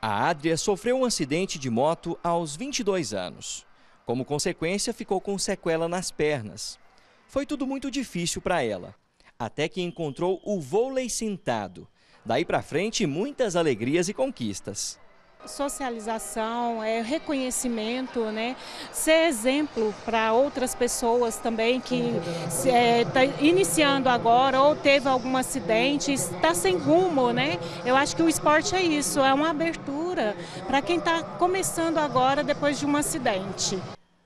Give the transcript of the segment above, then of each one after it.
A Adria sofreu um acidente de moto aos 22 anos. Como consequência, ficou com sequela nas pernas. Foi tudo muito difícil para ela, até que encontrou o vôlei sentado. Daí para frente, muitas alegrias e conquistas. Socialização, é, reconhecimento, né? ser exemplo para outras pessoas também que está é, tá iniciando agora ou teve algum acidente, está sem rumo. Né? Eu acho que o esporte é isso, é uma abertura para quem está começando agora depois de um acidente.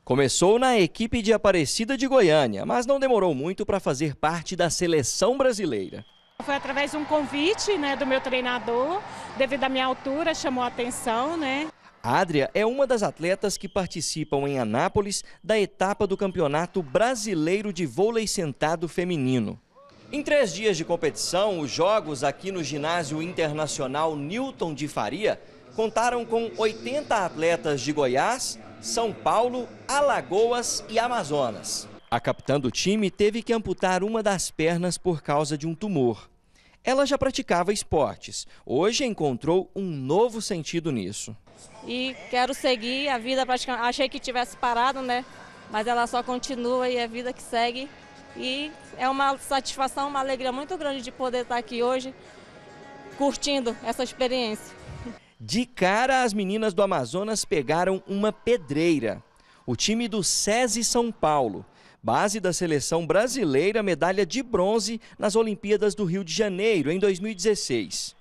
Começou na equipe de Aparecida de Goiânia, mas não demorou muito para fazer parte da seleção brasileira. Foi através de um convite né, do meu treinador, devido à minha altura, chamou a atenção, né? A Adria é uma das atletas que participam em Anápolis da etapa do Campeonato Brasileiro de Vôlei Sentado Feminino. Em três dias de competição, os jogos aqui no Ginásio Internacional Newton de Faria contaram com 80 atletas de Goiás, São Paulo, Alagoas e Amazonas. A capitã do time teve que amputar uma das pernas por causa de um tumor. Ela já praticava esportes, hoje encontrou um novo sentido nisso. E quero seguir a vida praticamente. Achei que tivesse parado, né? Mas ela só continua e é a vida que segue. E é uma satisfação, uma alegria muito grande de poder estar aqui hoje curtindo essa experiência. De cara, as meninas do Amazonas pegaram uma pedreira. O time do SESI São Paulo base da seleção brasileira, medalha de bronze nas Olimpíadas do Rio de Janeiro em 2016.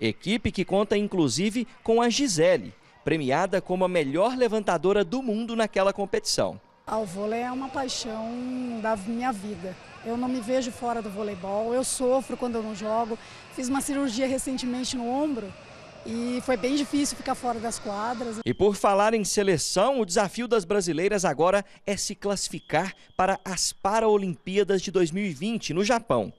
Equipe que conta inclusive com a Gisele, premiada como a melhor levantadora do mundo naquela competição. Ah, o vôlei é uma paixão da minha vida. Eu não me vejo fora do voleibol, eu sofro quando eu não jogo. Fiz uma cirurgia recentemente no ombro e foi bem difícil ficar fora das quadras. E por falar em seleção, o desafio das brasileiras agora é se classificar para as Paralimpíadas de 2020 no Japão.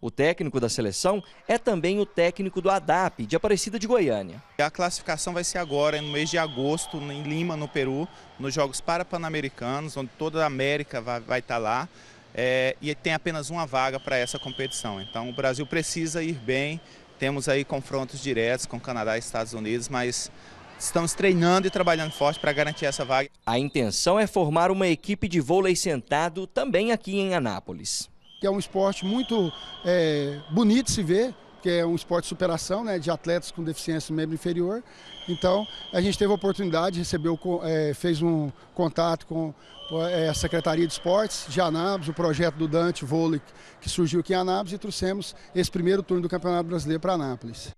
O técnico da seleção é também o técnico do ADAP, de Aparecida de Goiânia. A classificação vai ser agora, no mês de agosto, em Lima, no Peru, nos Jogos Parapanamericanos, onde toda a América vai, vai estar tá lá. É, e tem apenas uma vaga para essa competição. Então o Brasil precisa ir bem, temos aí confrontos diretos com Canadá e Estados Unidos, mas estamos treinando e trabalhando forte para garantir essa vaga. A intenção é formar uma equipe de vôlei sentado também aqui em Anápolis. Que é um esporte muito é, bonito de se ver, que é um esporte de superação, né, de atletas com deficiência no membro inferior. Então, a gente teve a oportunidade, recebeu, é, fez um contato com é, a Secretaria de Esportes de Anápolis, o projeto do Dante Vôlei que surgiu aqui em Anápolis e trouxemos esse primeiro turno do Campeonato Brasileiro para Anápolis.